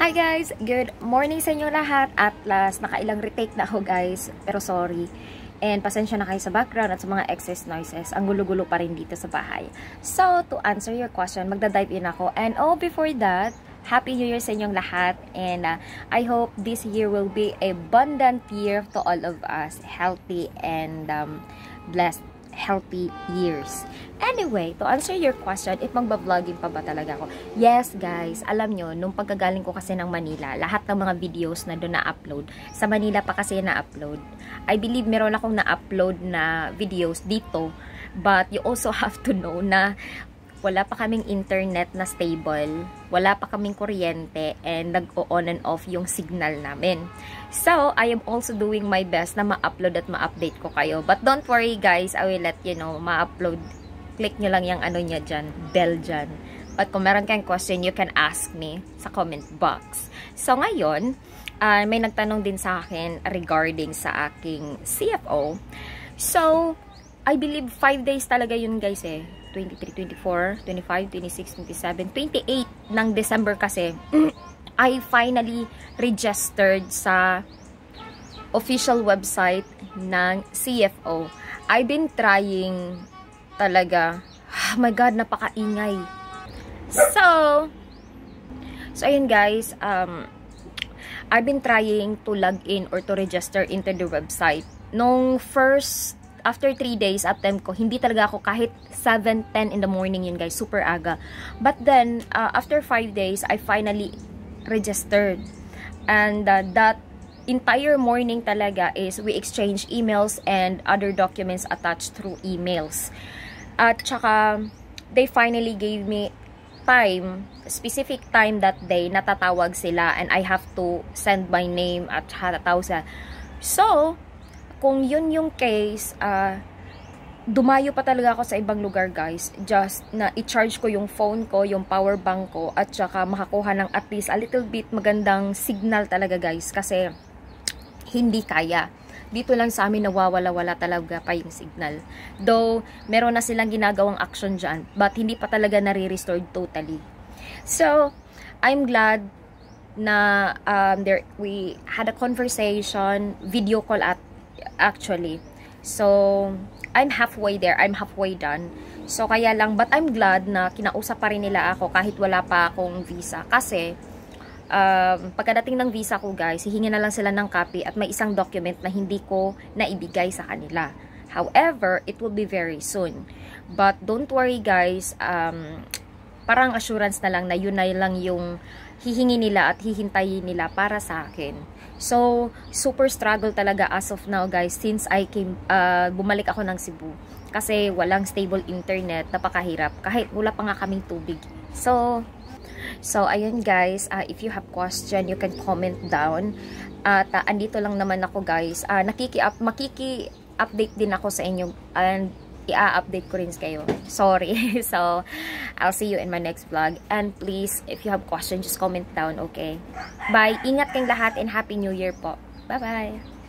Hi guys! Good morning sa inyo lahat at last nakailang retake na ako guys pero sorry and pasensya na kayo sa background at sa mga excess noises ang gulo-gulo pa rin dito sa bahay So to answer your question magda-dive in ako and oh before that Happy New Year sa inyong lahat and uh, I hope this year will be abundant year to all of us healthy and um, blessed healthy years. Anyway, to answer your question, if magba-vlogging pa ba talaga ako? Yes, guys. Alam nyo, nung pagkagaling ko kasi ng Manila, lahat ng mga videos na doon na-upload, sa Manila pa kasi na-upload. I believe meron akong na-upload na videos dito. But you also have to know na wala pa kaming internet na stable, wala pa kaming kuryente, and nag-on and off yung signal namin. So, I am also doing my best na ma-upload at ma-update ko kayo. But don't worry guys, I will let you know, ma-upload. Click nyo lang yung ano nyo dyan, bell dyan. But kung meron kang question, you can ask me sa comment box. So, ngayon, uh, may nagtanong din sa akin regarding sa aking CFO. So, I believe 5 days talaga yun guys eh 23, 24, 25, 26, 27, 28 ng December kasi, I finally registered sa official website ng CFO. I've been trying talaga. Oh my God, napakaingay. So, so ayun guys, um, I've been trying to log in or to register into the website. Nung first after 3 days uptime ko, hindi talaga ako kahit 7, 10 in the morning yun guys, super aga. But then, uh, after 5 days, I finally registered. And uh, that entire morning talaga is we exchange emails and other documents attached through emails. At saka, they finally gave me time, specific time that day, natatawag sila and I have to send my name at tatawag sa. So, kung yun yung case, uh, dumayo pa talaga ako sa ibang lugar guys. Just na i-charge ko yung phone ko, yung power bank ko, at saka makakuha ng at least a little bit magandang signal talaga guys. Kasi hindi kaya dito lang sa amin nawawala-wala talaga pa yung signal. Though, meron na silang ginagawang action dyan, but hindi pa talaga nare-restored totally. So, I'm glad na um, there, we had a conversation, video call at actually. So, I'm halfway there. I'm halfway done. So, kaya lang, but I'm glad na kinausap pa rin nila ako kahit wala pa akong visa. Kasi, um, pagkadating ng visa ko guys, hihingi na lang sila ng copy at may isang document na hindi ko naibigay sa kanila. However, it will be very soon. But don't worry guys, um, parang assurance na lang na yun na lang yung hihingi nila at hihintayin nila para sa akin. So, super struggle talaga as of now guys since I came, uh, bumalik ako ng Cebu. Kasi walang stable internet, napakahirap. Kahit wala pa nga kaming tubig. So, so ayun guys, uh, if you have question, you can comment down. At uh, andito lang naman ako guys. Uh, nakiki-up, makiki-update din ako sa inyo. And i-update ko rin kayo. Sorry. so, I'll see you in my next vlog. And please, if you have questions, just comment down, okay? Bye. Ingat kayong lahat and Happy New Year po. Bye-bye.